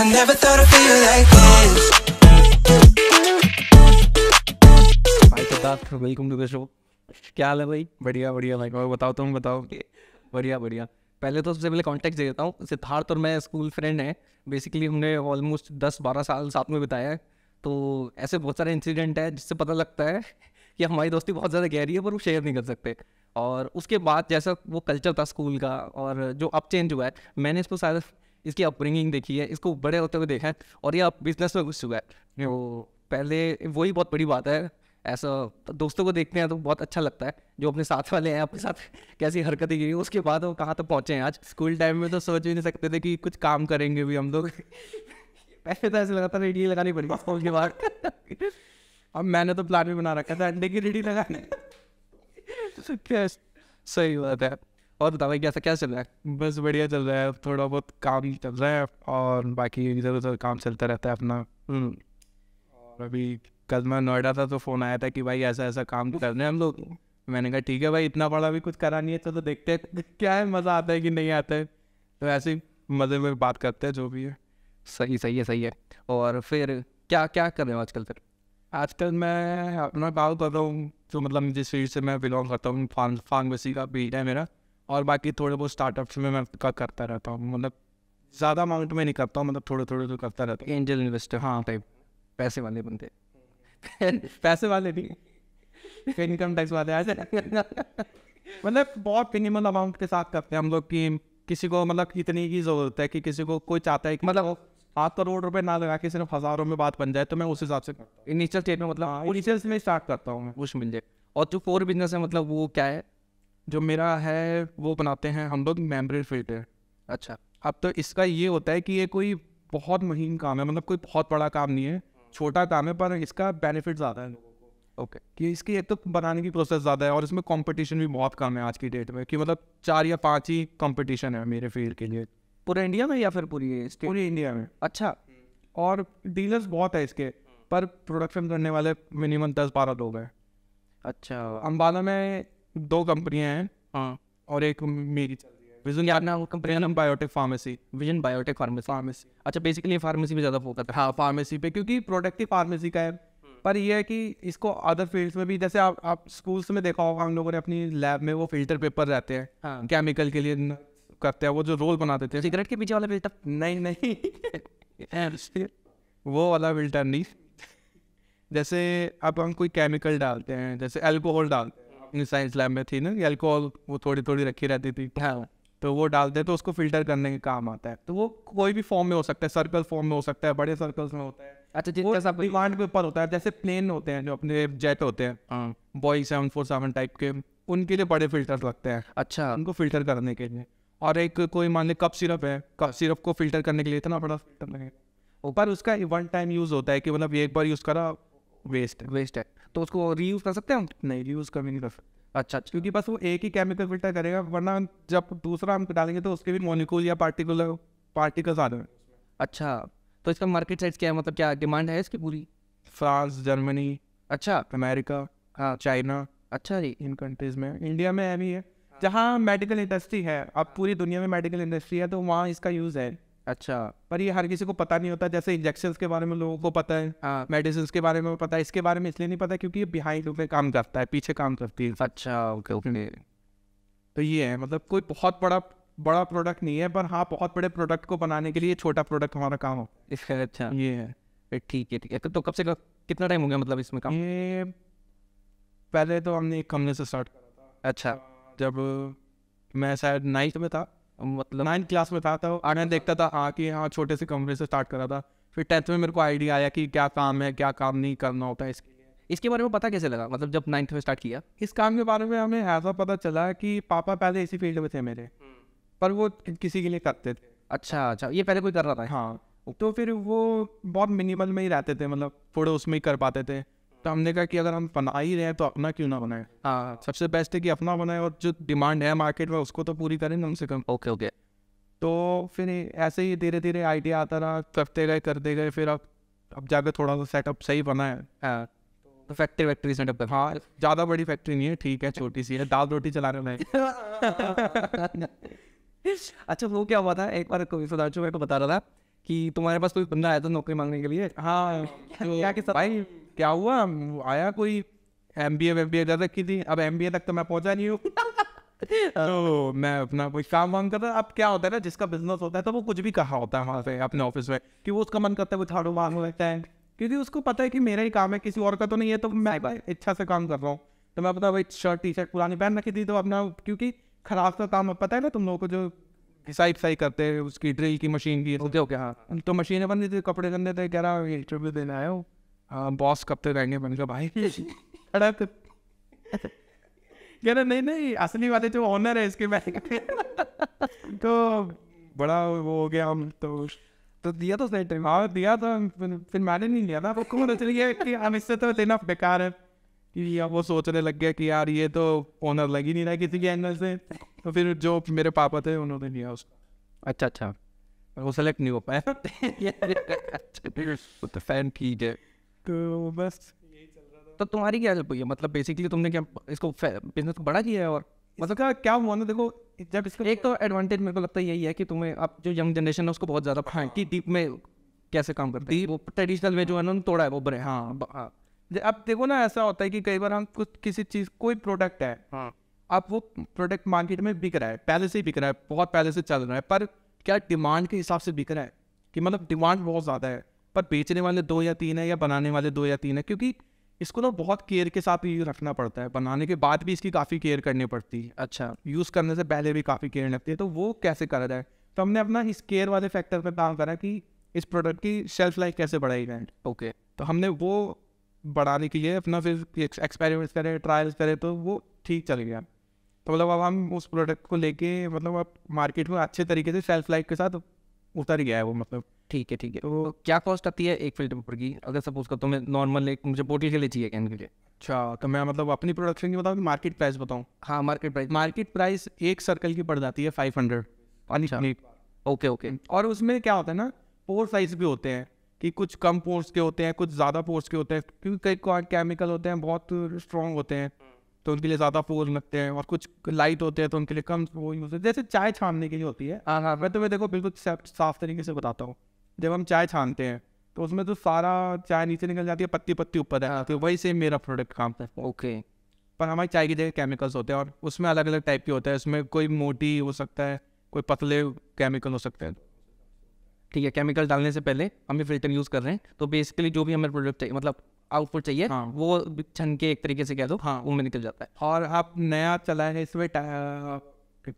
I never thought I'd feel like this welcome to the show क्या हाल है भाई बढ़िया बढ़िया भाई और बताओ तुम बताओ बढ़िया बढ़िया पहले तो सबसे पहले कॉन्टेक्ट दे देता हूँ सिद्धार्थ और मैं स्कूल फ्रेंड हैं बेसिकली हमने ऑलमोस्ट दस बारह साल साथ में बिताया है तो ऐसे बहुत सारे इंसिडेंट है जिससे पता लगता है कि हमारी दोस्ती बहुत ज़्यादा गहरी है पर वो शेयर नहीं कर सकते और उसके बाद जैसा वो कल्चर था स्कूल का और जो अब चेंज हुआ है मैंने इसको शायद इसकी अपब्रिंगिंग देखी है इसको बड़े होते हुए देखा है और ये आप बिजनेस में घुस चुका है वो पहले वही बहुत बड़ी बात है ऐसा तो दोस्तों को देखते हैं तो बहुत अच्छा लगता है जो अपने साथ वाले हैं अपने साथ कैसी हरकतें की उसके बाद वो कहाँ तक तो पहुँचे हैं आज स्कूल टाइम में तो सोच भी नहीं सकते थे कि कुछ काम करेंगे भी हम लोग पहले तो ऐसे लगा था रेडी लगानी पड़ी उसके बाद अब मैंने तो प्लान भी बना रखा था अंडे की रेडी लगाने सही बात है और बता भाई कैसा क्या चल रहा है बस बढ़िया चल रहा है थोड़ा बहुत काम चल रहा है और बाकी इधर उधर काम चलता रहता है अपना हम्म। और अभी कल मैं नोएडा था तो फ़ोन आया था कि भाई ऐसा ऐसा काम कर रहे हैं हम लोग तो मैंने कहा ठीक है भाई इतना बड़ा भी कुछ करा नहीं है तो, तो देखते हैं क्या है मज़ा आता है कि नहीं आता है तो ऐसे ही मज़े में बात करते हैं जो भी है सही सही है सही है और फिर क्या क्या कर रहे हो आजकल फिर आजकल मैं अपना काम कर रहा हूँ जो मतलब जिस फील्ड से मैं बिलोंग करता हूँ फार्म फार्मेसी का फील्ड है मेरा और बाकी थोड़े बहुत स्टार्टअप्स में मैं का करता रहता हूँ मतलब ज़्यादा अमाउंट में नहीं करता हूँ मतलब थोड़े थोड़े तो करता रहता हूँ एंजल इन्वेस्टर हाँ टाइप पैसे वाले बनते पैसे वाले भी इनकम टैक्स वाले ऐसे मतलब बहुत मिनिमल अमाउंट के साथ करते हैं हम लोग की किसी को मतलब इतनी ही ज़रूरत है कि किसी को कोई चाहता है कि मतलब आठ करोड़ रुपए ना लगा के सिर्फ हज़ारों में बात बन जाए तो मैं उस हिसाब से इनिशियल स्टेट में मतलब इनिशियल हाँ, में स्टार्ट करता हूँ मैं कुछ मिल जाए और जो फोर बिजनेस है मतलब वो क्या है जो मेरा है वो बनाते हैं हम लोग मेम्ब्रेन फिल्टर अच्छा अब तो इसका ये होता है कि ये कोई बहुत महीन काम है मतलब कोई बहुत बड़ा काम नहीं है छोटा काम है पर इसका बेनिफिट ज़्यादा है ओके कि इसकी एक तो बनाने की प्रोसेस ज़्यादा है और इसमें कंपटीशन भी बहुत कम है आज की डेट में कि मतलब चार या पाँच ही कंपटीशन है मेरे फील्ड के लिए पूरे इंडिया में या फिर पूरी पूरी इंडिया में अच्छा और डीलर्स बहुत है इसके पर प्रोडक्शन करने वाले मिनिमम दस बारह लोग हैं अच्छा अम्बाला में दो कंपनियां हैं हाँ और एक मेरी विजन याद ना वो कंपनियाँ नाम biotech pharmacy vision biotech pharmacy pharmacy अच्छा बेसिकली फार्मेसी में ज़्यादा फोकस हाँ फार्मेसी पे क्योंकि प्रोडक्ट ही फार्मेसी का है हम्म। पर यह है कि इसको अदर फील्ड्स में भी जैसे आप आप स्कूल्स में देखा होगा हम लोगों ने अपनी लैब में वो फिल्टर पेपर रहते हैं हाँ। केमिकल के लिए करते हैं वो जो रोल बना देते हैं सिगरेट के पीछे वाला फिल्टर नहीं नहीं वो वाला फिल्टर नहीं जैसे अब हम कोई केमिकल डालते हैं जैसे अल्कोहल डालते हैं साइंस लैब में थी ना एल्कोहल वो थोड़ी थोड़ी रखी रहती थी हाँ तो वो डालते हैं तो उसको फिल्टर करने के काम आता है तो वो कोई भी फॉर्म में हो सकता है सर्कल फॉर्म में हो सकता है बड़े सर्कल्स में होता है अच्छा जिसका सब डिमांड के ऊपर होता है जैसे प्लेन होते हैं जो अपने जेट होते हैं Boeing seven four seven type के उनके लिए बड़े फिल्टर्स लगते हैं अच्छा उनको फिल्टर करने के लिए और एक कोई मान ली कप सिरप है कप सिरप को फिल्टर करने के लिए इतना बड़ा फिल्टर लगेगा ऊपर उसका वन टाइम यूज़ होता है कि मतलब एक बार यूज़ करा वेस्ट है वेस्ट है तो उसको रीयूज़ कर सकते हैं हम नहीं रीयूज़ कभी नहीं कर सकते अच्छा अच्छा क्योंकि बस वो एक ही केमिकल फिल्टर करेगा वरना जब दूसरा हम डालेंगे तो उसके भी मॉलिक्यूल या पार्टिकुलर पार्टिकल्स आ रहे हैं अच्छा तो इसका मार्केट साइज क्या है मतलब क्या डिमांड है इसकी पूरी फ्रांस जर्मनी अच्छा अमेरिका हाँ चाइना अच्छा जी इन कंट्रीज़ में इंडिया में है भी है जहाँ मेडिकल इंडस्ट्री है अब पूरी दुनिया में मेडिकल इंडस्ट्री है तो वहाँ इसका यूज़ है अच्छा पर ये हर किसी को पता नहीं होता जैसे इंजेक्शन के बारे में लोगों को पता है मेडिसिन हाँ। के बारे में पता है इसके बारे में इसलिए नहीं पता क्योंकि ये बिहाइंड में काम करता है पीछे काम करती है अच्छा ओके ओके हम्म। तो ये है मतलब कोई बहुत बड़ा बड़ा प्रोडक्ट नहीं है पर हाँ बहुत बड़े प्रोडक्ट को बनाने के लिए छोटा प्रोडक्ट हमारा काम हो इसका अच्छा ये है ठीक है ठीक है तो कब से कब कितना टाइम हो गया मतलब इसमें काम ये पहले तो हमने एक कमरे से स्टार्ट करा था अच्छा जब मैं शायद नाइन्थ में था मतलब नाइन्थ क्लास में था तो मैं देखता था हाँ कि हाँ छोटे से कमरे से स्टार्ट करा था फिर टेंथ में मेरे को आइडिया आया कि क्या काम है क्या काम नहीं करना होता है इसके लिए इसके बारे में पता कैसे लगा मतलब जब नाइन्थ में स्टार्ट किया इस काम के बारे में हमें ऐसा पता चला कि पापा पहले इसी फील्ड में थे मेरे हम्म। पर वो किसी के लिए करते थे अच्छा अच्छा ये पहले कोई कर रहा था हाँ तो फिर वो बहुत मिनिमल में ही रहते थे मतलब थोड़े उसमें ही कर पाते थे तो हमने कहा कि अगर हम बना ही रहे हैं तो अपना क्यों ना बनाए हाँ सबसे बेस्ट है कि अपना बनाए और जो डिमांड है मार्केट में उसको तो पूरी करें कम से कम ओके ओके तो फिर ऐसे ही धीरे धीरे आइडिया आता रहा करते गए करते गए फिर अब अब जाकर थोड़ा सा सेटअप सही बना है हाँ तो फैक्ट्री वैक्ट्री सेटअप हाँ ज़्यादा बड़ी फैक्ट्री नहीं है ठीक है छोटी सी है दाल रोटी चलाने में अच्छा वो क्या हुआ था एक बार कोई सुधांशु मेरे को बता रहा था कि तुम्हारे पास कोई बंदा आया था नौकरी मांगने के लिए हाँ क्या किस्सा भाई क्या हुआ आया कोई एम बी ए वेम बी ए इधर रखी थी अब एम बी ए तक तो मैं पहुंचा नहीं हूँ तो मैं अपना कोई काम वाम करता अब क्या होता है ना जिसका बिजनेस होता है तो वो कुछ भी कहा होता है वहाँ से अपने ऑफिस में कि वो उसका मन करता है वो झाड़ू मांग लेता है क्योंकि उसको पता है कि मेरा ही काम है किसी और का तो नहीं है तो मैं भाई इच्छा से काम कर रहा हूँ तो मैं पता भाई शर्ट टी शर्ट पुरानी पहन रखी थी तो अपना क्योंकि खराब सा काम पता है ना तुम लोगों को जो हिसाई फिसाई करते हैं उसकी ड्रिल की मशीन की ओके ओके हाँ तो मशीनें बन रही थी कपड़े गंदे थे कह रहा इंटरव्यू देने आए हो बॉस हाँ, कब तक आएंगे मैंने कहा भाई खड़ा तो- कह रहे नहीं नहीं असली वाले जो ऑनर है इसके मैंने तो बड़ा वो हो गया हम तो तो दिया तो सही टाइम हाँ दिया तो फिर मैंने नहीं लिया था वो कौन चली गया कि हम इससे तो देना बेकार है कि अब वो सोचने लग गया कि यार ये तो ऑनर लग ही नहीं रहा किसी के एंगल से तो फिर जो मेरे पापा थे उन्होंने लिया उसको अच्छा अच्छा वो सेलेक्ट नहीं हो पाया फैन ठीक है तो बस तो तुम्हारी क्या हेल्प हुई है मतलब बेसिकली तुमने क्या इसको बिजनेस को बड़ा किया है और मतलब क्या क्या हुआ ना देखो जब इसका एक तो एडवांटेज मेरे को लगता है यही है कि तुम्हें आप जो यंग जनरेशन है उसको बहुत ज़्यादा हाँ कि डीप में कैसे काम करते हैं वो ट्रेडिशनल वे जो है ना तोड़ा है वो बड़े हाँ, हाँ। अब देखो ना ऐसा होता है कि कई बार हम कुछ किसी चीज़ कोई प्रोडक्ट है हाँ अब वो प्रोडक्ट मार्केट में बिक रहा है पहले से ही बिक रहा है बहुत पहले से चल रहा है पर क्या डिमांड के हिसाब से बिक रहा है कि मतलब डिमांड बहुत ज़्यादा है पर बेचने वाले दो या तीन है या बनाने वाले दो या तीन है क्योंकि इसको ना बहुत केयर के साथ यूज रखना पड़ता है बनाने के बाद भी इसकी काफ़ी केयर करनी पड़ती है अच्छा यूज़ करने से पहले भी काफ़ी केयर लगती है तो वो कैसे करा जाए तो हमने अपना इस केयर वाले फैक्टर पर काम करा कि इस प्रोडक्ट की शेल्फ लाइफ कैसे बढ़ाई जाए ओके तो हमने वो बढ़ाने के लिए अपना फिर एक्सपेरिमेंट्स करें ट्रायल्स करें तो वो ठीक चल गया तो मतलब अब हम उस प्रोडक्ट को लेके मतलब अब मार्केट में अच्छे तरीके से सेल्फ लाइफ के साथ उतर गया है वो मतलब ठीक है ठीक है तो, तो क्या कॉस्ट आती है एक फिल्टर पेपर की अगर सपोज कर मैं नॉर्मल एक मुझे पोटी के लिए चाहिए कैन के लिए अच्छा तो मैं मतलब अपनी प्रोडक्शन की बताऊँ मार्केट प्राइस बताऊँ हाँ मार्केट प्राइस मार्केट प्राइस एक सर्कल की पड़ जाती है फाइव हंड्रेड ओके ओके और उसमें क्या होता है ना पोर साइज भी होते हैं कि कुछ कम पोर्स के होते हैं कुछ ज़्यादा पोर्स के होते हैं क्योंकि कई केमिकल होते हैं बहुत स्ट्रॉन्ग होते हैं तो उनके लिए ज़्यादा पोर लगते हैं और कुछ लाइट होते हैं तो उनके लिए कम वो यूज़ होते हैं जैसे चाय छानने के लिए होती है हाँ हाँ, हाँ। मैं तुम्हें देखो बिल्कुल साफ तरीके से बताता हूँ जब हम चाय छानते हैं तो उसमें तो सारा चाय नीचे निकल जाती है पत्ती पत्ती ऊपर है हाँ। तो वही सेम मेरा प्रोडक्ट काम है ओके पर हमारी चाय की जगह केमिकल्स होते हैं और उसमें अलग अलग टाइप के होते हैं उसमें कोई मोटी हो सकता है कोई पतले केमिकल हो सकते हैं ठीक है केमिकल डालने से पहले हम ये फिल्टर यूज़ कर रहे हैं तो बेसिकली जो भी हमें प्रोडक्ट चाहिए मतलब आउटपुट चाहिए हाँ। वो छन के एक तरीके से कह दो हाँ वो में निकल जाता है और आप नया चला है इसमें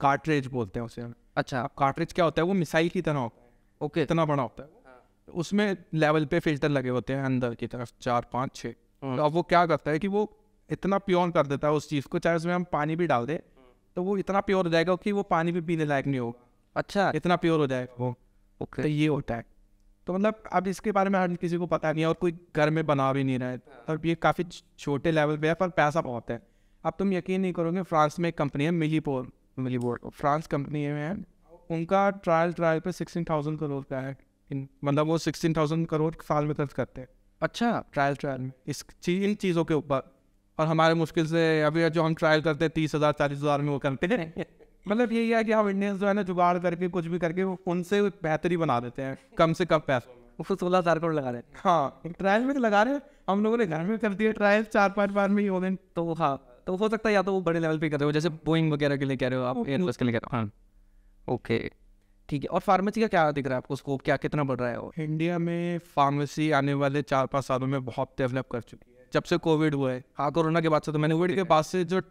कार्ट्रेज बोलते हैं उसे अच्छा कार्ट्रेज क्या होता है वो मिसाइल की तरह होता है ओके इतना बड़ा होता है हाँ। तो उसमें लेवल पे फिल्टर लगे होते हैं अंदर की तरफ चार पाँच छः हाँ। तो अब वो क्या करता है कि वो इतना प्योर कर देता है उस चीज़ को चाहे उसमें हम पानी भी डाल दें हाँ। तो वो इतना प्योर हो जाएगा कि वो पानी भी पीने लायक नहीं होगा अच्छा इतना प्योर हो जाएगा वो ओके तो ये होता है तो मतलब अब इसके बारे में हर किसी को पता नहीं है और कोई घर में बना भी नहीं रहा है और ये काफ़ी छोटे लेवल पे है पर पैसा बहुत है अब तुम यकीन नहीं करोगे फ्रांस में एक कंपनी है मिली मिली मिलीपोर फ्रांस कंपनी में है उनका ट्रायल ट्रायल पे सिक्सटीन थाउजेंड करोड़ का है इन मतलब वो सिक्सटीन थाउजेंड करोड़ साल में खर्च करते हैं अच्छा ट्रायल ट्रायल में इस चीज इन चीज़ों के ऊपर और हमारे मुश्किल से अभी जो हम ट्रायल करते हैं तीस हज़ार चालीस हज़ार में वो करते हैं मतलब यही है कि हम इंडियंस जो है ना जुगाड़ करके कुछ भी करके उनसे बेहतरी बना देते हैं कम से कम पैसों उसको सोलह हज़ार करोड़ लगा रहे हैं हाँ ट्रायल में लगा रहे हैं हम लोगों ने घर में कर दिया ट्रायल चार पाँच बार में ही हो गए तो हाँ तो हो सकता है या तो वो बड़े लेवल पे कर रहे हो जैसे बोइंग वगैरह के लिए कह रहे हो आप एयरबस के लिए कह रहे हो हाँ ओके ठीक है और फार्मेसी का क्या दिख रहा है आपको स्कोप क्या कितना बढ़ रहा है और इंडिया में फार्मेसी आने वाले चार पाँच सालों में बहुत डेवलप कर चुकी है जब से कोविड हुआ है हाँ कोरोना के बाद से तो मैंने कोविड के बाद से जो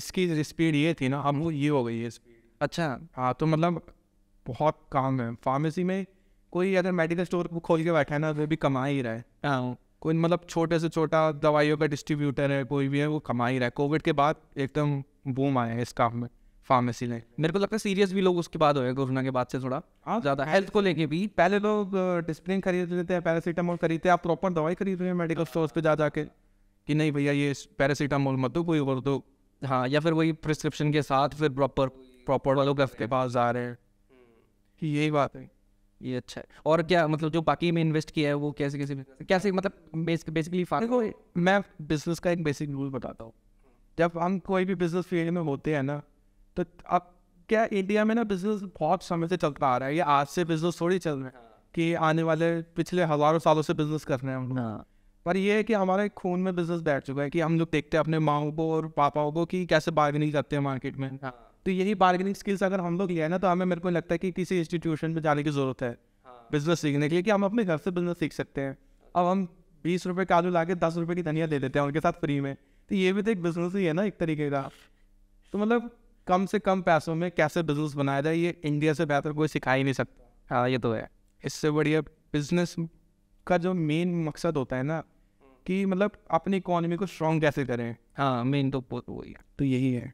इसकी स्पीड ये थी ना अब हाँ, वो ये हो गई है स्पीड अच्छा हाँ तो मतलब बहुत काम है फार्मेसी में कोई अगर मेडिकल स्टोर खोल के बैठा है ना वे तो भी कमा ही रहा है हाँ कोई मतलब छोटे से छोटा दवाइयों का डिस्ट्रीब्यूटर है कोई भी है वो कमा ही रहा है कोविड के बाद एकदम बूम आया है इस काम में फार्मेसी लाइन मेरे को लगता है सीरियस भी लोग उसके बाद होए कोरोना के बाद से थोड़ा हाँ, ज़्यादा हेल्थ को लेके भी पहले लोग तो, डिस्प्लिन खरीद लेते हैं पैरासीटामोल खरीदते हैं आप प्रॉपर दवाई खरीद रहे हैं मेडिकल स्टोर पर जा जाके कि नहीं भैया ये पैरासीटामोल मत दो कोई और दो हाँ या फिर वही प्रिस्क्रिप्शन के साथ फिर प्रॉपर प्रॉपर वालों के पास जा रहे हैं हम्म। कि यही बात है ये अच्छा है और क्या मतलब जो बाकी में इन्वेस्ट किया है वो कैसे कैसे कैसे मतलब बेस, बेसिकली देखो मैं बिजनेस का एक बेसिक रूल बताता हूँ जब हम कोई भी बिजनेस फील्ड में होते हैं ना तो अब क्या इंडिया में ना बिजनेस बहुत समय से चलता आ रहा है ये आज से बिजनेस थोड़ी चल रहा है हाँ। कि आने वाले पिछले हज़ारों सालों से बिजनेस कर रहे हैं हम लोग हाँ। पर ये है कि हमारे खून में बिजनेस बैठ चुका है कि हम लोग देखते हैं अपने माओ को और पापाओं को कि कैसे बार्गेनिंग करते हैं मार्केट में हाँ। तो यही बार्गेनिंग स्किल्स अगर हम लोग है ना तो हमें मेरे को लगता है कि किसी इंस्टीट्यूशन में जाने की ज़रूरत है बिजनेस सीखने के लिए कि हम अपने घर से बिजनेस सीख सकते हैं अब हम बीस रुपये का आलू ला के दस रुपये की धनिया दे देते हैं उनके साथ फ्री में तो ये भी तो एक बिजनेस ही है ना एक तरीके का तो मतलब कम से कम पैसों में कैसे बिजनेस बनाया जाए ये इंडिया से बेहतर कोई सिखा ही नहीं सकता हाँ ये तो है इससे बढ़िया बिजनेस का जो मेन मकसद होता है ना कि मतलब अपनी इकोनॉमी को स्ट्रॉन्ग कैसे करें हाँ मेन तो वही है तो यही है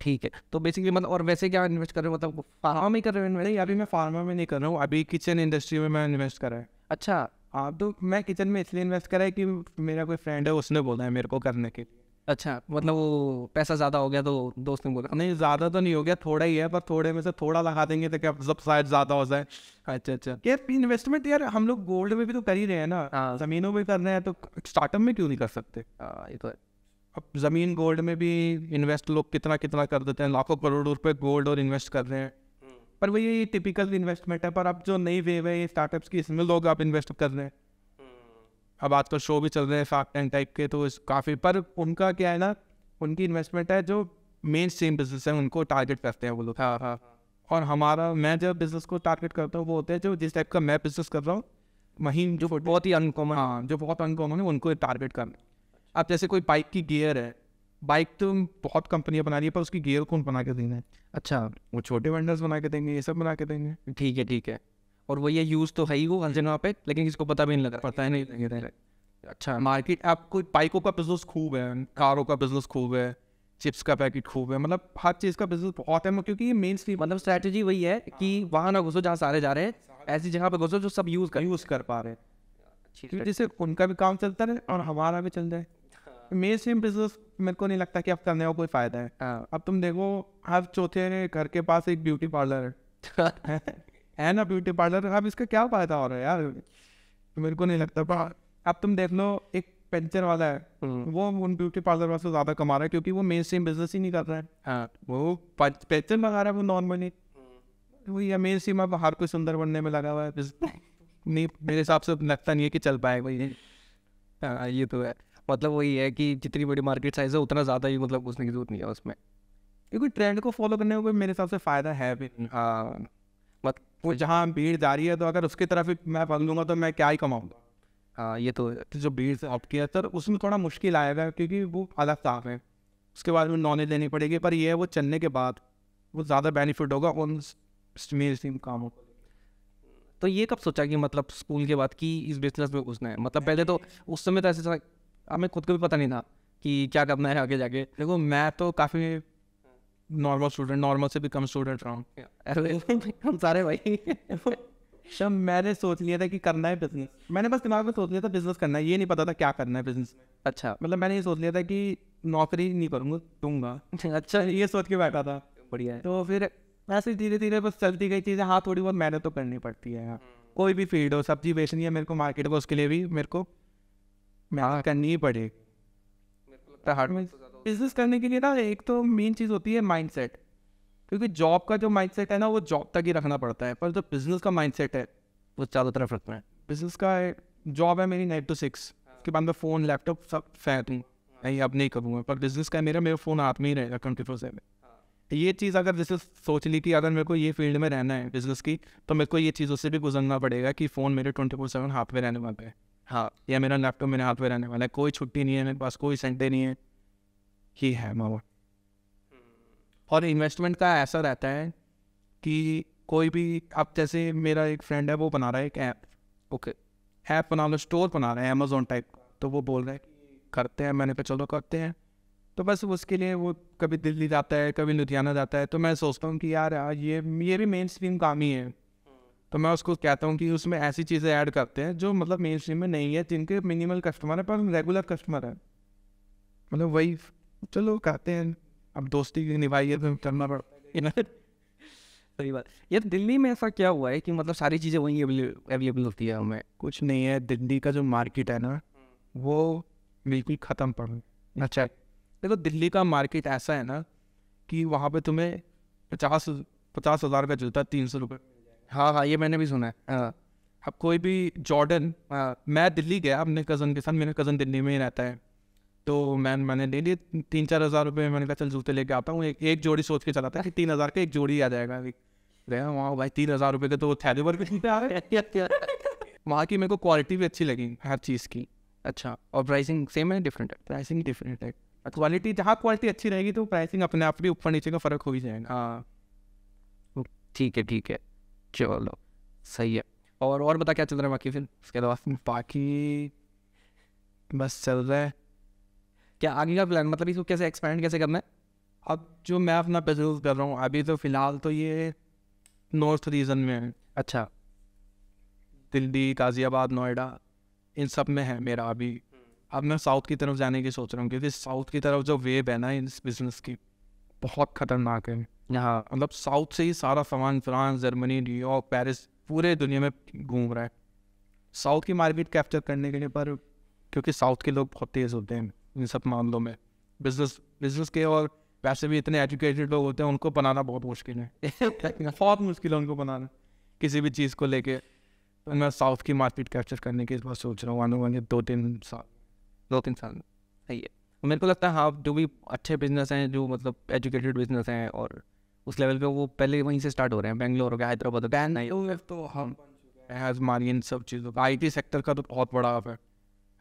ठीक है तो बेसिकली मतलब और वैसे क्या इन्वेस्ट कर रहे हो मतलब फार्मा में कर रहे हो इन्वेस्ट नहीं अभी मैं फार्मा में नहीं कर रहा हूँ अभी किचन इंडस्ट्री में मैं इन्वेस्ट कर रहा है अच्छा हाँ तो मैं किचन में इसलिए इन्वेस्ट करा है कि मेरा कोई फ्रेंड है उसने बोला है मेरे को करने के लिए अच्छा मतलब वो पैसा ज़्यादा हो गया तो दोस्त ने बोला नहीं ज़्यादा तो नहीं हो गया थोड़ा ही है पर थोड़े में से थोड़ा लगा देंगे तो क्या सब शायद ज़्यादा हो जाए अच्छा अच्छा यार इन्वेस्टमेंट यार हम लोग गोल्ड में भी तो कर ही रहे हैं ना हाँ। ज़मीनों में कर रहे हैं तो स्टार्टअप में क्यों नहीं कर सकते हाँ, ये तो है अब ज़मीन गोल्ड में भी इन्वेस्ट लोग कितना कितना कर देते हैं लाखों करोड़ रुपये गोल्ड और इन्वेस्ट कर रहे हैं हम्म। पर वो ये टिपिकल इन्वेस्टमेंट है पर अब जो नई वेव है ये स्टार्टअप्स की इसमें लोग आप इन्वेस्ट कर रहे हैं अब आजकल शो भी चल रहे हैं फैक्ट एंड टाइप के तो काफ़ी पर उनका क्या है ना उनकी इन्वेस्टमेंट है जो मेन स्ट्रीम बिजनेस है उनको टारगेट करते हैं वो लोग हाँ हाँ और हमारा मैं जब बिजनेस को टारगेट करता हूँ वो होते हैं जो जिस टाइप का मैं बिजनेस कर रहा हूँ महीन जो बहुत ही अनकॉमन हाँ जो बहुत अनकॉमन है उनको टारगेट करना अब जैसे कोई बाइक की गियर है बाइक तो बहुत कंपनियाँ बना रही है पर उसकी गियर कौन बना के देना है अच्छा वो छोटे वेंडर्स बना के देंगे ये सब बना के देंगे ठीक है ठीक है और वो ये यूज़ तो है ही वो हर जगह पे लेकिन किसको पता भी नहीं लग रहा पता ही नहीं लगे अच्छा मार्केट आप कोई बाइकों का बिजनेस खूब है कारों का बिजनेस खूब है चिप्स का पैकेट खूब है मतलब हर चीज़ का बिजनेस बहुत है क्योंकि ये मेन स्ट्रीम मतलब स्ट्रैटेजी वही है कि हाँ। वहाँ ना घुसो जहाँ सारे जा रहे हैं ऐसी जगह पर घुसो जो सब यूज़ कर यूज़ कर पा रहे हैं जिससे उनका भी काम चलता रहे और हमारा भी चल जाए मेन स्ट्रीम बिजनेस मेरे को नहीं लगता कि अब करने का कोई फ़ायदा है हाँ। अब तुम देखो हर चौथे घर के पास एक ब्यूटी पार्लर है है ना ब्यूटी पार्लर अब इसका क्या फायदा हो रहा है यार मेरे को नहीं लगता अब तुम देख लो एक पेंचर वाला है हम्म। वो उन ब्यूटी पार्लर वाले से ज्यादा कमा रहा है क्योंकि वो मेन स्ट्रीम बिजनेस ही नहीं कर रहा है हाँ वो पेंचर मंगा रहा है वो नॉर्मली वो या मेन स्ट्रीम अब हर कोई सुंदर बनने में लगा हुआ है नहीं मेरे हिसाब से लगता नहीं है कि चल पाएगा ये हाँ ये तो है मतलब वही है कि जितनी बड़ी मार्केट साइज है उतना ज़्यादा ही मतलब घुसने की जरूरत नहीं है उसमें क्योंकि ट्रेंड को फॉलो करने में मेरे हिसाब से फ़ायदा है भी हाँ वो जहाँ भीड़ जा रही है तो अगर उसकी तरफ मैं पल लूँगा तो मैं क्या ही कमाऊँगा हाँ ये तो, तो जो भीड़ से ऑप्ट किया सर उसमें थोड़ा मुश्किल आएगा क्योंकि वो अलग साफ है उसके बाद में नॉलेज लेनी पड़ेगी पर ये है वो चलने के बाद वो ज़्यादा बेनिफिट होगा उन मेरे सिम कामों तो ये कब सोचा कि मतलब स्कूल के बाद कि इस बिजनेस में घुसना है मतलब पहले तो उस समय तो ऐसे हमें खुद को भी पता नहीं था कि क्या करना है आगे जाके देखो मैं तो काफ़ी नॉर्मल स्टूडेंट नॉर्मल से भी कम स्टूडेंट रहा हूँ हम सारे भाई सब मैंने सोच लिया था कि करना है बिजनेस मैंने बस दिमाग में सोच लिया था बिजनेस करना है ये नहीं पता था क्या करना है बिजनेस अच्छा मतलब मैंने ये सोच लिया था कि नौकरी नहीं करूँगा दूंगा अच्छा ये सोच के बैठा था बढ़िया है तो फिर ऐसे धीरे धीरे बस चलती गई चीज़ें हाँ थोड़ी बहुत मेहनत तो करनी पड़ती है हाँ। हम्म। कोई भी फील्ड हो सब्जी बेचनी है मेरे को मार्केट में उसके लिए भी मेरे को मेहनत हाँ। करनी ही पड़ेगी हार्ड में बिजनेस करने के लिए ना एक तो मेन चीज़ होती है माइंडसेट क्योंकि जॉब का जो माइंडसेट है ना वो जॉब तक ही रखना पड़ता है पर जो बिजनेस का माइंडसेट है वो चारों तरफ रखना है बिजनेस का जॉब है मेरी नाइन टू सिक्स उसके बाद मैं फ़ोन लैपटॉप सब फेंक दूँ नहीं अब नहीं करूँगा पर बिजनेस का मेरा मेरा फ़ोन हाथ में ही रहेगा ट्वेंटी से सेवन ये चीज़ अगर जैसे सोच ली कि अगर मेरे को ये फील्ड में रहना है बिजनेस की तो मेरे को ये चीज़ों से भी गुजरना पड़ेगा कि फ़ोन मेरे ट्वेंटी फोर सेवन हाथ में रहने वाला है हाँ या मेरा लैपटॉप मेरे हाथ में रहने वाला है कोई छुट्टी नहीं है मेरे पास कोई संडे नहीं है ही है मामा hmm. और इन्वेस्टमेंट का ऐसा रहता है कि कोई भी अब जैसे मेरा एक फ्रेंड है वो बना रहा है एक ऐप ओके ऐप बना लो स्टोर बना रहा है अमेजोन टाइप का तो वो बोल रहा है करते हैं मैंने पे चलो करते हैं तो बस उसके लिए वो कभी दिल्ली जाता है कभी लुधियाना जाता है तो मैं सोचता हूँ कि यार ये ये भी मेन स्ट्रीम काम ही है hmm. तो मैं उसको कहता हूँ कि उसमें ऐसी चीज़ें ऐड करते हैं जो मतलब मेन स्ट्रीम में नहीं है जिनके मिनिमल कस्टमर है पर रेगुलर कस्टमर है मतलब वही चलो कहते हैं अब दोस्ती निभाई है तो करना पड़ता है सही बात यार दिल्ली में ऐसा क्या हुआ है कि मतलब सारी चीज़ें वहीं अवेलेबल होती है हमें कुछ नहीं है दिल्ली का जो मार्केट है ना हम्म। वो बिल्कुल ख़त्म पड़ अच्छा देखो दिल्ली का मार्केट ऐसा है ना कि वहाँ पे तुम्हें पचास पचास हज़ार का जूता तीन सौ रुपये हाँ हाँ ये मैंने भी सुना है हाँ अब कोई भी जॉर्डन हाँ, मैं दिल्ली गया अपने कज़न के साथ मेरा कज़न दिल्ली में ही रहता है तो मैं मैंने ले लिए तीन चार हज़ार रुपये मैंने कहा चल जूते लेके आता हूँ एक एक जोड़ी सोच के चलाता है कि तीन हज़ार का एक जोड़ी आ जाएगा अभी रे वहाँ भाई तीन हज़ार रुपये के तो थैली भर के आ गए वहाँ की मेरे को क्वालिटी भी अच्छी लगी हर चीज़ की अच्छा और प्राइसिंग सेम है डिफरेंट है प्राइसिंग डिफरेंट है अच्छा। क्वालिटी जहाँ क्वालिटी अच्छी रहेगी तो प्राइसिंग अपने आप भी ऊपर नीचे का फ़र्क हो ही जाएगा हाँ ठीक है ठीक है चलो सही है और और बता क्या चल रहा है बाकी फिर उसके अलावा बाकी बस चल रहा है क्या आगे का प्लान मतलब इसको कैसे एक्सपेंड कैसे करना है अब जो मैं अपना बिजनेस कर रहा हूँ अभी तो फ़िलहाल तो ये नॉर्थ रीजन में है अच्छा दिल्ली गाज़ियाबाद नोएडा इन सब में है मेरा अभी हम्म। अब मैं साउथ की तरफ जाने की सोच रहा हूँ क्योंकि साउथ की तरफ जो वेब है ना इस बिज़नेस की बहुत ख़तरनाक है यहाँ मतलब साउथ से ही सारा सामान फ्रांस जर्मनी न्यूयॉर्क पेरिस पूरे दुनिया में घूम रहा है साउथ की मार्केट कैप्चर करने के लिए पर क्योंकि साउथ के लोग बहुत तेज़ होते हैं इन सब मामलों में बिजनेस बिजनेस के और वैसे भी इतने एजुकेटेड लोग होते हैं उनको बनाना बहुत मुश्किल है बहुत मुश्किल है उनको बनाना किसी भी चीज़ को लेके तो मैं साउथ की मार्केट कैप्चर करने की इस बार सोच रहा हूँ आने वाले दो तीन साल दो तीन साल सही है तो मेरे को लगता है हाँ जो भी अच्छे बिजनेस हैं जो मतलब एजुकेटेड बिजनेस हैं और उस लेवल पे वो पहले वहीं से स्टार्ट हो रहे हैं बेंगलोर हो गया हैदराबाद हो गया तो हाँ। हम इन सब चीज़ों का आई टी सेक्टर का तो बहुत बड़ा है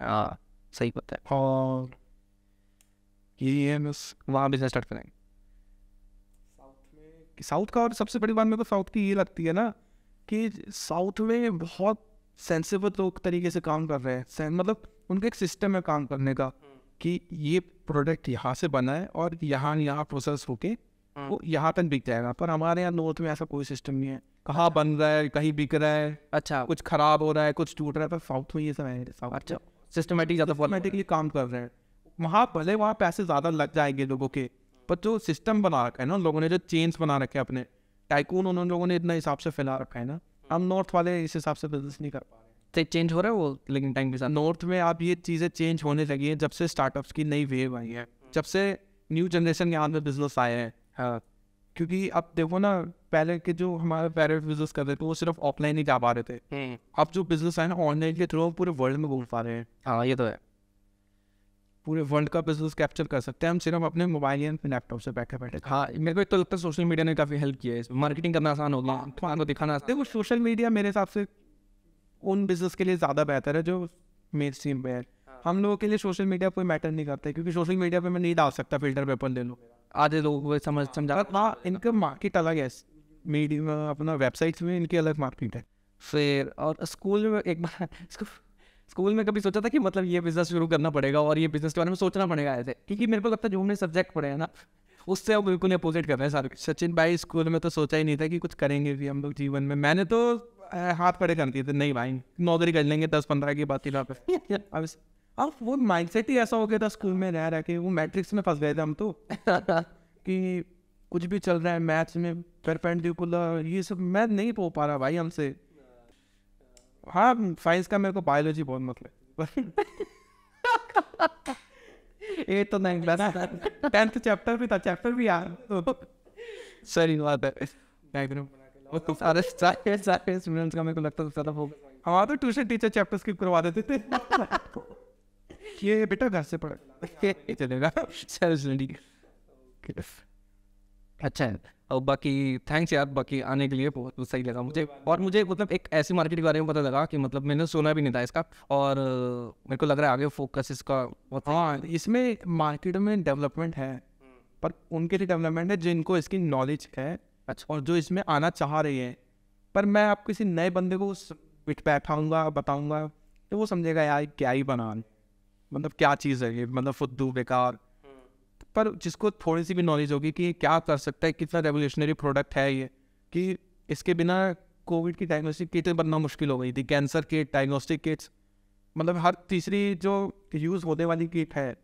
हाँ सही पता है और कि ये बस वहाँ बिजनेस स्टार्ट करेंगे साउथ कि साउथ का और सबसे बड़ी बात मेरे को साउथ की ये लगती है ना कि साउथ में बहुत सेंसिबल लोग तरीके से काम कर रहे हैं मतलब उनका एक सिस्टम है काम करने का हम्म। कि ये प्रोडक्ट यहाँ से बना है और यहाँ यहाँ प्रोसेस होके हम्म। वो यहाँ तक बिक जाएगा पर हमारे यहाँ नॉर्थ में ऐसा कोई सिस्टम नहीं है कहाँ अच्छा। बन रहा है कहीं बिक रहा है अच्छा कुछ खराब हो रहा है कुछ टूट रहा है पर साउथ में ये सब है अच्छा सिस्टमेटिक ज़्यादा फॉर्मेटिकली काम कर रहे हैं वहाँ भले वहाँ पैसे ज़्यादा लग जाएंगे लोगों के पर जो सिस्टम बना रखा है ना लोगों ने जो चेंज बना रखे हैं अपने टाइकून उन्होंने लोगों ने इतना हिसाब से फैला रखा है ना हम नॉर्थ वाले इस हिसाब से बिजनेस नहीं कर पा रहे चेंज तो हो रहा है वो लेकिन टाइम के साथ नॉर्थ में आप ये चीज़ें चेंज होने लगी हैं जब से स्टार्टअप्स की नई वेव आई है हम्म। जब से न्यू जनरेशन के हाथ में बिजनेस आए हैं हाँ। क्योंकि अब देखो ना पहले के जो हमारे पेरेंट्स बिजनेस कर रहे थे वो सिर्फ ऑफलाइन ही जा पा रहे थे हम्म। अब जो बिजनेस आए ना ऑनलाइन के थ्रू पूरे वर्ल्ड में घूम पा रहे हैं हाँ ये तो है पूरे वर्ल्ड का बिजनेस कैप्चर कर सकते हैं हम सिर्फ अपने मोबाइल या लैपटॉप से बैठे बैठे हाँ मेरे को तो लगता है सोशल मीडिया ने काफ़ी हेल्प किया है मार्केटिंग करना आसान होगा को दिखाना आसान वो सोशल मीडिया मेरे हिसाब से उन बिजनेस के लिए ज़्यादा बेहतर है जो मेन स्ट्रीम पर है हाँ। हम लोगों के लिए सोशल मीडिया कोई मैटर नहीं करता क्योंकि सोशल मीडिया पर मैं नहीं डाल सकता फिल्टर पेपर ले लो आधे लोग समझ हाँ, समझा हाँ इनका मार्केट अलग है मीडिया अपना वेबसाइट्स में इनकी अलग मार्केट है फिर और स्कूल में एक बार स्कूल में कभी सोचा था कि मतलब ये बिजनेस शुरू करना पड़ेगा और ये बिजनेस के बारे में सोचना पड़ेगा ऐसे क्योंकि मेरे को लगता है जो हमने सब्जेक्ट पढ़े हैं ना उससे अब बिल्कुल अपोजिट कर रहे हैं सारे सचिन भाई स्कूल में तो सोचा ही नहीं था कि कुछ करेंगे भी हम लोग जीवन में मैंने तो हाथ खड़े कर दिए थे नहीं भाई नौकरी कर लेंगे दस पंद्रह की बात ही पे अब अब वो माइंडसेट ही ऐसा हो गया था स्कूल में रह रह के वो मैट्रिक्स में फंस गए थे हम तो कि कुछ भी चल रहा है मैथ्स में परपेंडिकुलर ये सब मैं नहीं पो पा रहा भाई हमसे हाँ साइंस का मेरे को बायोलॉजी बहुत मतलब ये तो नहीं बना टेंथ चैप्टर भी था चैप्टर भी यार तो सही बात है तो सारे सारे सारे स्टूडेंट्स का मेरे को लगता था ज़्यादा फोकस हमारा तो ट्यूशन टीचर चैप्टर स्किप करवा देते थे ये बेटा घर से पढ़ चलेगा अच्छा है और बाकी थैंक्स यार बाकी आने के लिए बहुत सही लगा मुझे और मुझे मतलब एक ऐसी मार्केट के बारे में पता लगा कि मतलब मैंने सुना भी नहीं था इसका और मेरे को लग रहा है आगे फोकस इसका हाँ इसमें मार्केट में डेवलपमेंट है हम्म। पर उनके लिए डेवलपमेंट है जिनको इसकी नॉलेज है अच्छा और जो इसमें आना चाह रहे हैं पर मैं आप किसी नए बंदे को बैठाऊँगा बताऊँगा तो वो समझेगा यार क्या ही बना मतलब क्या चीज़ है ये मतलब फुद्दू बेकार पर जिसको थोड़ी सी भी नॉलेज होगी कि क्या कर सकता है कितना रेवोल्यूशनरी प्रोडक्ट है ये कि इसके बिना कोविड की डायग्नोस्टिक किट बनना मुश्किल हो गई थी कैंसर किट डायग्नोस्टिक किट्स मतलब हर तीसरी जो यूज़ होने वाली किट है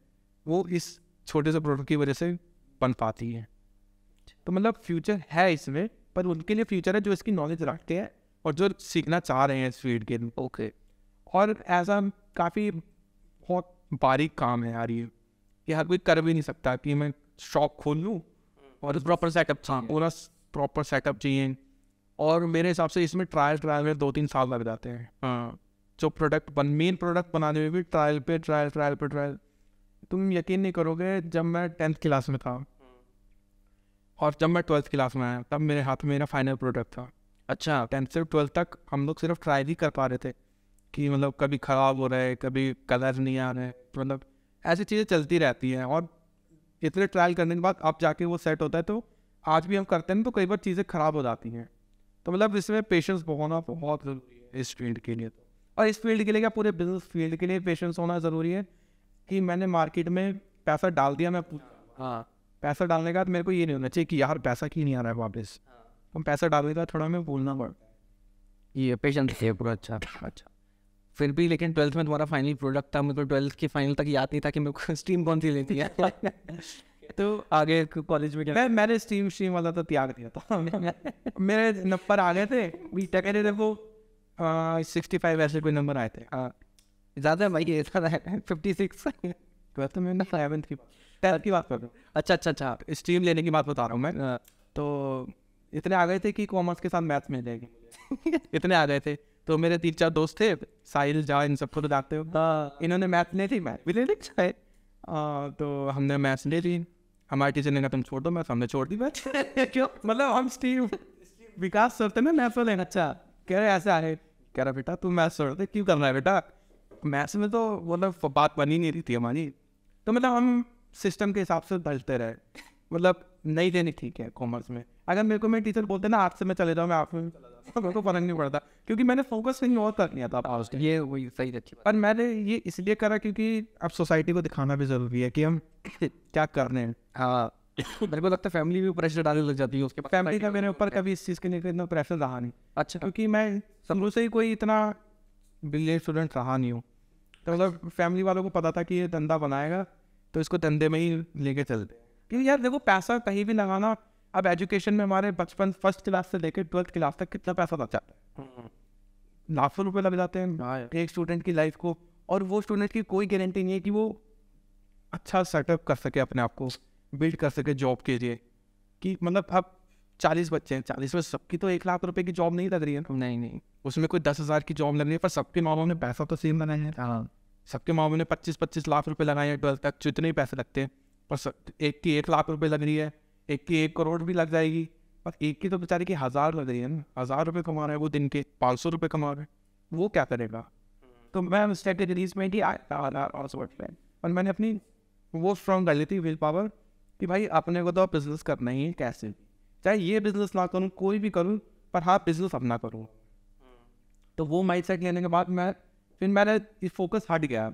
वो इस छोटे से प्रोडक्ट की वजह से बन पाती है तो मतलब फ्यूचर है इसमें पर उनके लिए फ्यूचर है जो इसकी नॉलेज रखते हैं और जो सीखना चाह रहे हैं इस फील्ड के ओके okay. और ऐसा काफ़ी बहुत बारीक काम है यार ये कि हर कोई कर भी नहीं सकता कि मैं शॉप खोल लूँ और प्रॉपर सेटअप था पूरा प्रॉपर सेटअप चाहिए और मेरे हिसाब से इसमें ट्रायल ट्रायल में दो तीन साल लग जाते हैं हाँ, जो प्रोडक्ट बन मेन प्रोडक्ट बनाने में भी ट्रायल पे ट्रायल ट्रायल पे ट्रायल तुम यकीन नहीं करोगे जब मैं टेंथ क्लास में था hmm. और जब मैं ट्वेल्थ क्लास में आया तब मेरे हाथ में मेरा फाइनल प्रोडक्ट था अच्छा टेंथ से ट्वेल्थ तक हम लोग सिर्फ ट्रायल ही कर पा रहे थे कि मतलब कभी ख़राब हो रहा है कभी कलर नहीं आ रहे है मतलब ऐसी चीज़ें चलती रहती हैं और इतने ट्रायल करने के बाद अब जाके वो सेट होता है तो आज भी हम करते हैं तो कई बार चीज़ें ख़राब हो जाती हैं तो मतलब इसमें पेशेंस होना बहुत ज़रूरी है इस फील्ड के लिए तो और इस फील्ड के लिए क्या पूरे बिजनेस फील्ड के लिए पेशेंस होना ज़रूरी है कि मैंने मार्केट में पैसा डाल दिया मैं हाँ पैसा डालने का तो मेरे को ये नहीं होना चाहिए कि यार पैसा क्यों नहीं आ रहा है वापस हम हाँ। तो पैसा डालने का थोड़ा मैं बोलना पड़ता है ये पेशेंस है पूरा अच्छा अच्छा फिर भी लेकिन ट्वेल्थ में तुम्हारा फाइनल प्रोडक्ट था मेरे मतलब को ट्वेल्थ के फाइनल तक याद नहीं था कि मेरे को स्ट्रीम कौन सी लेती है तो आगे कॉलेज में गया मैं मैंने स्ट्रीम स्ट्रीम वाला तो त्याग दिया था मेरे नंबर आ गए थे बी टेक देखो सिक्सटी फाइव ऐसे कोई नंबर आए थे ज़्यादा भाई ये था फिफ्टी सिक्स ट्वेल्थ में ना सेवन्थ की टेल्थ की बात कर रहा हूँ अच्छा अच्छा अच्छा स्ट्रीम लेने की बात बता रहा हूँ मैं तो इतने आ गए थे कि कॉमर्स के साथ मैथ्स मिल जाएगी इतने आ गए थे तो मेरे तीन चार दोस्त थे साहिल जा इन सबको तो जानते हो हाँ। इन्होंने मैथ ले थी मैथ भी नहीं ली तो हमने मैथ्स ले ली हमारे टीचर ने कहा तुम छोड़ दो मैथ हमने छोड़ दी मैथ क्यों मतलब हम स्टीव विकास सर थे ना मैथ वाले अच्छा कह रहे ऐसा आए कह रहा बेटा तू मैथ्स छोड़ दे क्यों कर रहा है बेटा मैथ्स में तो मतलब बात बनी नहीं रही थी हमारी तो मतलब हम सिस्टम के हिसाब से बदलते रहे मतलब नहीं देनी ठीक है कॉमर्स में अगर मेरे को मेरे टीचर बोलते ना आज से मैं चले जाऊँ मैं आप में मेरे को फर्क नहीं पड़ता क्योंकि मैंने फोकस कहीं और कर लिया था ये वही सही रखी पर मैंने ये इसलिए करा क्योंकि अब सोसाइटी को दिखाना भी ज़रूरी है कि हम क्या कर रहे हैं हाँ, मेरे को लगता है फैमिली भी प्रेशर डालने लग जाती है उसके बाद फैमिली का मेरे ऊपर कभी इस चीज़ के लिए इतना प्रेशर रहा नहीं अच्छा क्योंकि मैं समझू से ही कोई इतना ब्रिलियंट स्टूडेंट रहा नहीं हूँ तो मतलब फैमिली वालों को पता था कि ये धंधा बनाएगा तो इसको धंधे में ही लेके चलते क्योंकि यार देखो पैसा कहीं भी लगाना अब एजुकेशन में हमारे बचपन फर्स्ट क्लास से लेकर ट्वेल्थ क्लास तक कितना पैसा लग जाता है लाखों रुपए लग जाते हैं हाँ एक स्टूडेंट की लाइफ को और वो स्टूडेंट की कोई गारंटी नहीं है कि वो अच्छा सेटअप कर सके अपने आप को बिल्ड कर सके जॉब के लिए कि मतलब अब चालीस बच्चे हैं चालीस में सबकी तो एक लाख रुपए की जॉब नहीं लग रही है नहीं नहीं उसमें कोई दस हज़ार की जॉब लग रही है पर सबके माँ बाप ने पैसा तो सेम बनाया है हाँ सबके माँ बाप ने पच्चीस पच्चीस लाख रुपये लगाए हैं ट्वेल्थ तक जितने ही पैसे लगते हैं पर एक की एक लाख रुपये लग रही है एक की एक करोड़ भी लग जाएगी पर एक की तो बेचारे की हज़ार लग रही है ना हज़ार रुपये कमा रहे हैं वो दिन के पाँच सौ रुपये कमा रहे हैं वो क्या करेगा हम्म। तो मैं उस कैटेगरीज में ही और मैंने अपनी वो स्ट्रॉन्ग कर ली थी विल पावर कि भाई अपने को तो बिज़नेस करना ही है कैसे चाहे ये बिज़नेस ना करूँ कोई भी करूँ पर हाँ बिज़नेस अपना करूँ हम्म। तो वो माइंड सेट लेने के बाद मैं फिर मैंने फोकस हट गया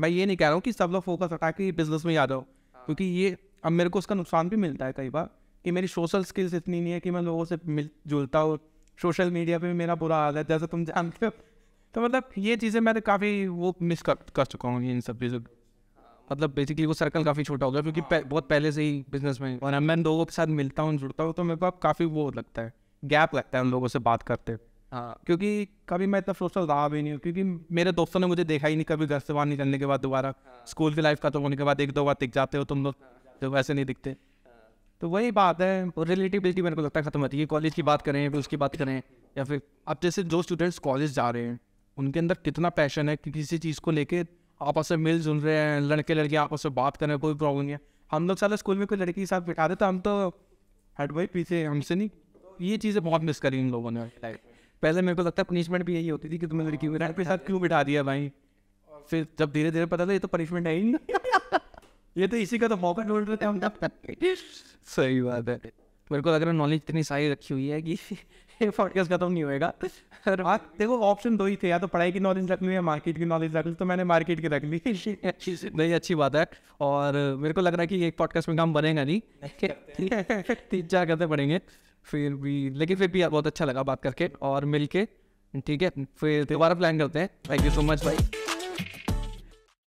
मैं ये नहीं कह रहा हूँ कि सब लोग फोकस हटा के बिज़नेस में ही आ जाओ हाँ। क्योंकि ये अब मेरे को उसका नुकसान भी मिलता है कई बार कि मेरी सोशल स्किल्स इतनी नहीं है कि मैं लोगों से मिल जुलता हूँ सोशल मीडिया पे भी मेरा बुरा हाल है जैसा तुम जानते हो तो मतलब ये चीज़ें तो काफ़ी वो मिस कर कर चुका हूँ इन सब चीज़ों मतलब बेसिकली वो सर्कल काफ़ी छोटा हो गया क्योंकि पह, बहुत पहले से ही बिजनेस में और मैं लोगों के साथ मिलता हूँ जुड़ता हूँ तो मेरे को अब काफ़ी वो लगता है गैप लगता है उन लोगों से बात करते हाँ क्योंकि कभी मैं इतना सोशल रहा भी नहीं हूँ क्योंकि मेरे दोस्तों ने मुझे देखा ही नहीं कभी घर से बाहर निकलने के बाद दोबारा स्कूल हाँ। की लाइफ का तो होने के बाद एक दो बार दिख जाते हो तुम लोग हाँ। जो तो वैसे नहीं दिखते तो वही बात है रिलेटिबिलिटी मेरे को लगता है ख़त्म होती है कॉलेज की बात करें फिर उसकी बात करें या फिर अब जैसे जो स्टूडेंट्स कॉलेज जा रहे हैं उनके अंदर कितना पैशन है कि किसी चीज़ को लेके आपस में मिल जुल रहे हैं लड़के लड़के आपस में बात करें कोई प्रॉब्लम नहीं है हम लोग सारा स्कूल में कोई लड़की के साथ बिठा देते हम तो हट भाई पीछे हमसे नहीं ये चीज़ें बहुत मिस करी इन लोगों ने पहले मेरे को लगता है पनिशमेंट भी यही होती थी कि तुम्हें लड़की के साथ क्यों बिठा दिया भाई फिर जब धीरे धीरे पता था ये तो पनिशमेंट है ही नहीं ये तो इसी का तो मौका ढूंढ रहे थे हम सही बात है मेरे को लग रहा है नॉलेज इतनी सारी रखी हुई है कि पॉडकास्ट खत्म नहीं होएगा रात देखो ऑप्शन दो ही थे या तो पढ़ाई की नॉलेज रख ली या मार्केट की नॉलेज रख ली तो मैंने मार्केट की रख ली नहीं अच्छी बात है और मेरे को लग रहा है कि एक पॉडकास्ट में काम बनेगा नहीं तीन चार करते पड़ेंगे फिर भी लेकिन फिर भी बहुत अच्छा लगा बात करके और मिल के ठीक है फिर दोबारा प्लान करते हैं थैंक यू सो मच भाई